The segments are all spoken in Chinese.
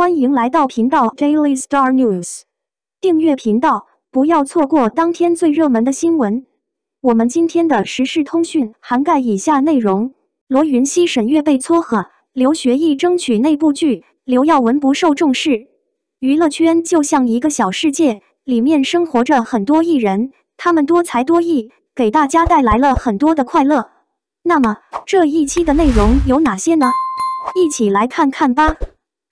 欢迎来到频道 Daily Star News，订阅频道，不要错过当天最热门的新闻。我们今天的时事通讯涵盖以下内容：罗云熙、沈月被撮合，刘学义争取内部剧，刘耀文不受重视。娱乐圈就像一个小世界，里面生活着很多艺人，他们多才多艺，给大家带来了很多的快乐。那么这一期的内容有哪些呢？一起来看看吧。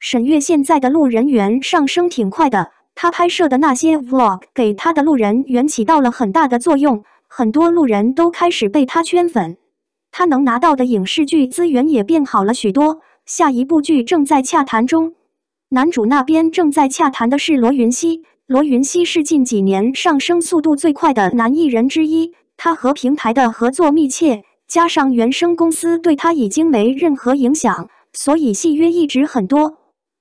沈月现在的路人缘上升挺快的，她拍摄的那些 vlog 给她的路人缘起到了很大的作用，很多路人都开始被她圈粉。她能拿到的影视剧资源也变好了许多，下一部剧正在洽谈中。男主那边正在洽谈的是罗云熙，罗云熙是近几年上升速度最快的男艺人之一，他和平台的合作密切，加上原生公司对他已经没任何影响，所以戏约一直很多。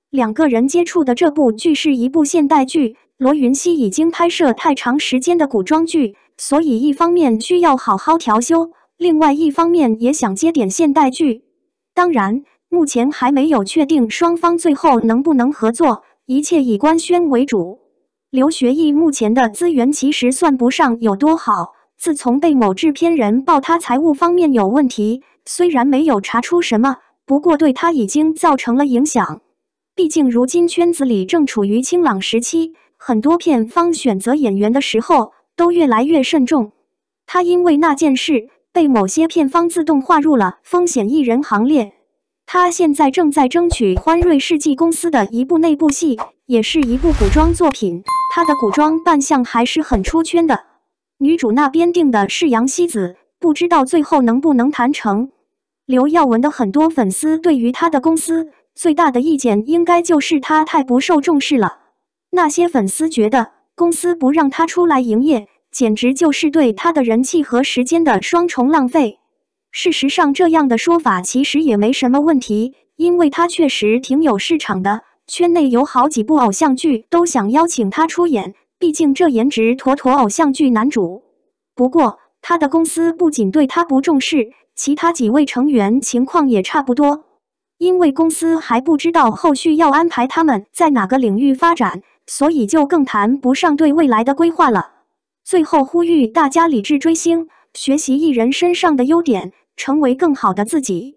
两个人接触的这部剧是一部现代剧。罗云熙已经拍摄太长时间的古装剧，所以一方面需要好好调休，另外一方面也想接点现代剧。当然，目前还没有确定双方最后能不能合作，一切以官宣为主。刘学义目前的资源其实算不上有多好。自从被某制片人曝他财务方面有问题，虽然没有查出什么，不过对他已经造成了影响。毕竟，如今圈子里正处于清朗时期，很多片方选择演员的时候都越来越慎重。他因为那件事被某些片方自动划入了风险艺人行列。他现在正在争取欢瑞世纪公司的一部内部戏，也是一部古装作品。他的古装扮相还是很出圈的。女主那边定的是杨希子，不知道最后能不能谈成。刘耀文的很多粉丝对于他的公司。最大的意见应该就是他太不受重视了。那些粉丝觉得公司不让他出来营业，简直就是对他的人气和时间的双重浪费。事实上，这样的说法其实也没什么问题，因为他确实挺有市场的。圈内有好几部偶像剧都想邀请他出演，毕竟这颜值妥妥偶像剧男主。不过，他的公司不仅对他不重视，其他几位成员情况也差不多。因为公司还不知道后续要安排他们在哪个领域发展，所以就更谈不上对未来的规划了。最后呼吁大家理智追星，学习艺人身上的优点，成为更好的自己。